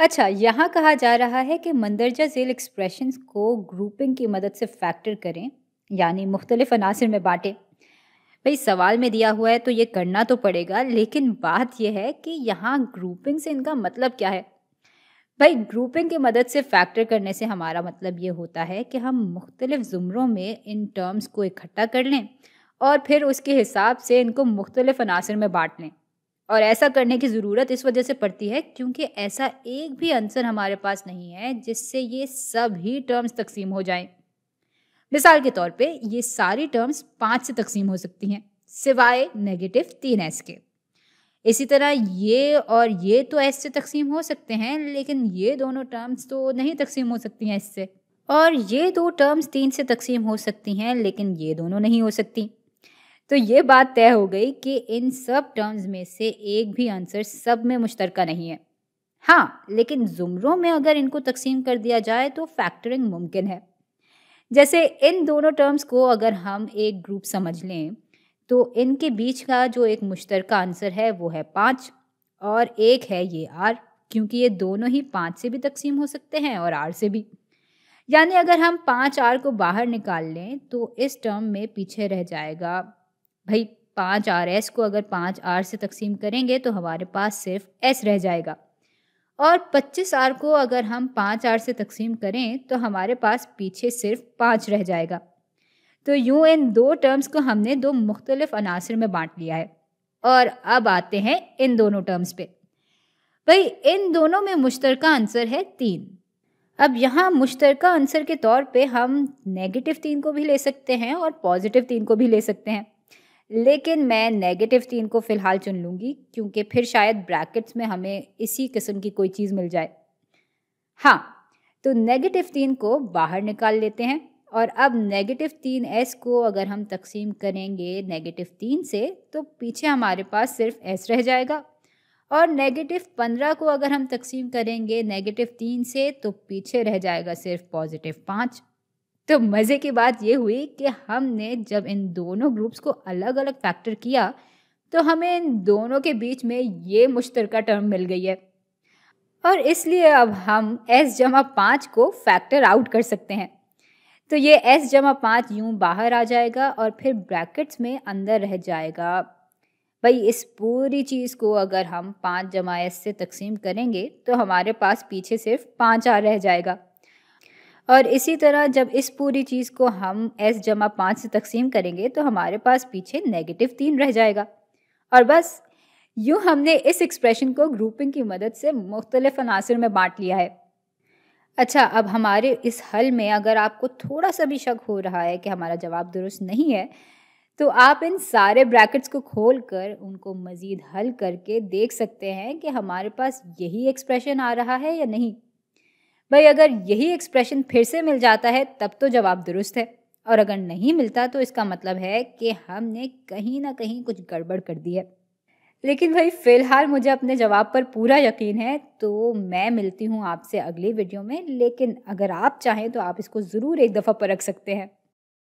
अच्छा यहाँ कहा जा रहा है कि मंदरजा झेल एक्सप्रेशन को ग्रुपिंग की मदद से फैक्टर करें यानी मुख्तलिफ अनासर में बाँटें भाई सवाल में दिया हुआ है तो ये करना तो पड़ेगा लेकिन बात यह है कि यहाँ ग्रुपिंग से इनका मतलब क्या है भाई ग्रुपिंग की मदद से फैक्टर करने से हमारा मतलब ये होता है कि हम मुख्तलिफ ज़ुमरों में इन टर्म्स को इकट्ठा कर लें और फिर उसके हिसाब से इनको मुख्तलिफ अनासर में बाँट लें और ऐसा करने की ज़रूरत इस वजह से पड़ती है क्योंकि ऐसा एक भी आंसर हमारे पास नहीं है जिससे ये सभी टर्म्स तकसीम हो जाएं। मिसाल के तौर पे ये सारी टर्म्स पाँच से तकसीम हो सकती हैं सिवाय नेगेटिव तीन एस के इसी तरह ये और ये तो एस से तकसीम हो सकते हैं लेकिन ये दोनों टर्म्स तो नहीं तकसीम हो सकती हैं इससे और ये दो टर्म्स तीन से तकसीम हो सकती हैं लेकिन ये दोनों नहीं हो सकती तो ये बात तय हो गई कि इन सब टर्म्स में से एक भी आंसर सब में मुश्तर नहीं है हाँ लेकिन जुमरों में अगर इनको तकसीम कर दिया जाए तो फैक्टरिंग मुमकिन है जैसे इन दोनों टर्म्स को अगर हम एक ग्रुप समझ लें तो इनके बीच का जो एक मुश्तर आंसर है वो है पाँच और एक है ये आर क्योंकि ये दोनों ही पाँच से भी तकसीम हो सकते हैं और आर से भी यानी अगर हम पाँच आर को बाहर निकाल लें तो इस टर्म में पीछे रह जाएगा भाई पाँच आर एस को अगर पाँच आर से तकसीम करेंगे तो हमारे पास सिर्फ एस रह जाएगा और पच्चीस आर को अगर हम पाँच आर से तकसीम करें तो हमारे पास पीछे सिर्फ पाँच रह जाएगा तो यूँ इन दो टर्म्स को हमने दो मुख्तलिफ अनासर में बांट लिया है और अब आते हैं इन दोनों टर्म्स पे भाई इन दोनों में मुश्तर आंसर है तीन अब यहाँ मुश्तर आंसर के तौर पे हम नेगेटिव तीन को भी ले सकते हैं और पॉजिटिव तीन को भी ले सकते हैं लेकिन मैं नेगेटिव तीन को फ़िलहाल चुन लूँगी क्योंकि फिर शायद ब्रैकेट्स में हमें इसी किस्म की कोई चीज़ मिल जाए हाँ तो नेगेटिव तीन को बाहर निकाल लेते हैं और अब नेगेटिव तीन एस को अगर हम तकसीम करेंगे नेगेटिव तीन से तो पीछे हमारे पास सिर्फ एस रह जाएगा और नेगेटिव पंद्रह को अगर हम तकसीम करेंगे नेगेटिव तीन से तो पीछे रह जाएगा सिर्फ पॉजिटिव पाँच तो मज़े की बात ये हुई कि हमने जब इन दोनों ग्रुप्स को अलग अलग फैक्टर किया तो हमें इन दोनों के बीच में ये मुश्तर टर्म मिल गई है और इसलिए अब हम एस जमा पाँच को फैक्टर आउट कर सकते हैं तो ये एस जमा पाँच यूँ बाहर आ जाएगा और फिर ब्रैकेट्स में अंदर रह जाएगा भाई इस पूरी चीज़ को अगर हम पाँच जमा एस से तकसीम करेंगे तो हमारे पास पीछे सिर्फ पाँच आ रह जाएगा और इसी तरह जब इस पूरी चीज़ को हम एस जमा पाँच से तकसीम करेंगे तो हमारे पास पीछे नेगेटिव तीन रह जाएगा और बस यूँ हमने इस एक्सप्रेशन को ग्रुपिंग की मदद से मुख्तलिफ अनासर में बांट लिया है अच्छा अब हमारे इस हल में अगर आपको थोड़ा सा भी शक हो रहा है कि हमारा जवाब दुरुस्त नहीं है तो आप इन सारे ब्रैकेट्स को खोल कर उनको मज़ीद हल करके देख सकते हैं कि हमारे पास यही एक्सप्रेशन आ रहा है या नहीं भाई अगर यही एक्सप्रेशन फिर से मिल जाता है तब तो जवाब दुरुस्त है और अगर नहीं मिलता तो इसका मतलब है कि हमने कहीं ना कहीं कुछ गड़बड़ कर दी है लेकिन भाई फ़िलहाल मुझे अपने जवाब पर पूरा यकीन है तो मैं मिलती हूँ आपसे अगली वीडियो में लेकिन अगर आप चाहें तो आप इसको ज़रूर एक दफ़ा परख सकते हैं